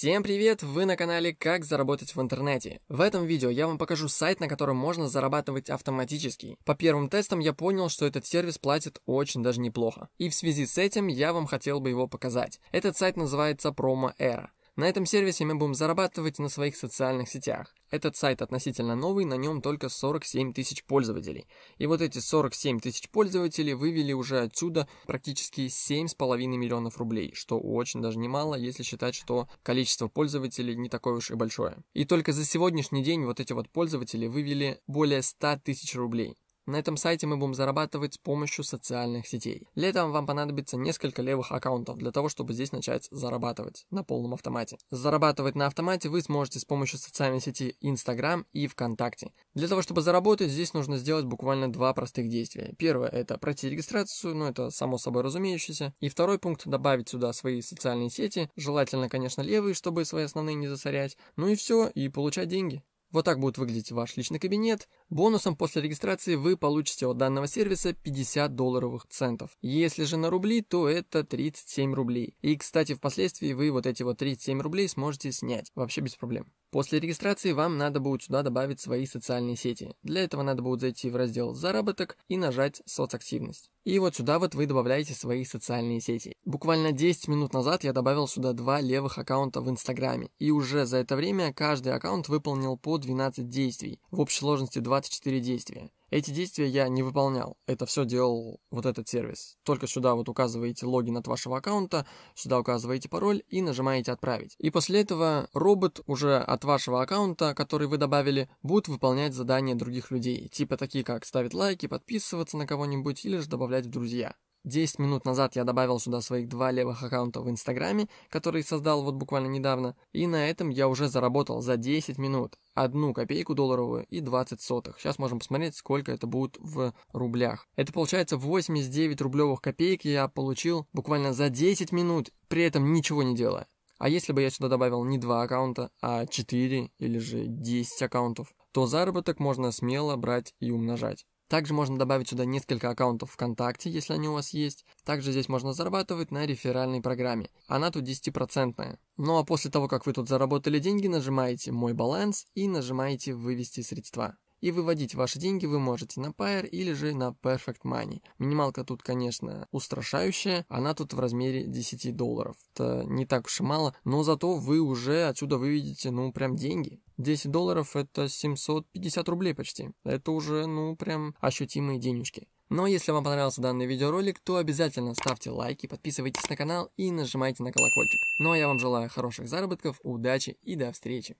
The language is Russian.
Всем привет! Вы на канале «Как заработать в интернете». В этом видео я вам покажу сайт, на котором можно зарабатывать автоматически. По первым тестам я понял, что этот сервис платит очень даже неплохо. И в связи с этим я вам хотел бы его показать. Этот сайт называется Promo Era. На этом сервисе мы будем зарабатывать на своих социальных сетях. Этот сайт относительно новый, на нем только 47 тысяч пользователей. И вот эти 47 тысяч пользователей вывели уже отсюда практически 7,5 миллионов рублей, что очень даже немало, если считать, что количество пользователей не такое уж и большое. И только за сегодняшний день вот эти вот пользователи вывели более 100 тысяч рублей. На этом сайте мы будем зарабатывать с помощью социальных сетей. Летом вам понадобится несколько левых аккаунтов для того, чтобы здесь начать зарабатывать на полном автомате. Зарабатывать на автомате вы сможете с помощью социальной сети Instagram и ВКонтакте. Для того, чтобы заработать, здесь нужно сделать буквально два простых действия. Первое – это пройти регистрацию, ну это само собой разумеющееся. И второй пункт – добавить сюда свои социальные сети, желательно, конечно, левые, чтобы свои основные не засорять. Ну и все, и получать деньги. Вот так будет выглядеть ваш личный кабинет. Бонусом после регистрации вы получите от данного сервиса 50 долларовых центов. Если же на рубли, то это 37 рублей. И, кстати, впоследствии вы вот эти вот 37 рублей сможете снять. Вообще без проблем. После регистрации вам надо будет сюда добавить свои социальные сети. Для этого надо будет зайти в раздел «Заработок» и нажать «Соцактивность». И вот сюда вот вы добавляете свои социальные сети. Буквально 10 минут назад я добавил сюда два левых аккаунта в Инстаграме. И уже за это время каждый аккаунт выполнил по 12 действий. В общей сложности 24 действия. Эти действия я не выполнял. Это все делал вот этот сервис. Только сюда вот указываете логин от вашего аккаунта, сюда указываете пароль и нажимаете «Отправить». И после этого робот уже от вашего аккаунта, который вы добавили, будет выполнять задания других людей, типа такие как ставить лайки, подписываться на кого-нибудь или же добавлять в друзья. 10 минут назад я добавил сюда своих два левых аккаунта в Инстаграме, который создал вот буквально недавно, и на этом я уже заработал за 10 минут одну копейку долларовую и 20 сотых. Сейчас можем посмотреть, сколько это будет в рублях. Это получается 89 рублевых копеек я получил буквально за 10 минут, при этом ничего не делая. А если бы я сюда добавил не два аккаунта, а 4 или же 10 аккаунтов, то заработок можно смело брать и умножать. Также можно добавить сюда несколько аккаунтов ВКонтакте, если они у вас есть. Также здесь можно зарабатывать на реферальной программе. Она тут 10%. Ну а после того, как вы тут заработали деньги, нажимаете «Мой баланс» и нажимаете «Вывести средства». И выводить ваши деньги вы можете на Pair или же на Perfect Money. Минималка тут, конечно, устрашающая. Она тут в размере 10 долларов. Это не так уж и мало, но зато вы уже отсюда выведете, ну, прям деньги. 10 долларов это 750 рублей почти. Это уже, ну, прям ощутимые денежки. Но если вам понравился данный видеоролик, то обязательно ставьте лайки, подписывайтесь на канал и нажимайте на колокольчик. Ну а я вам желаю хороших заработков, удачи и до встречи.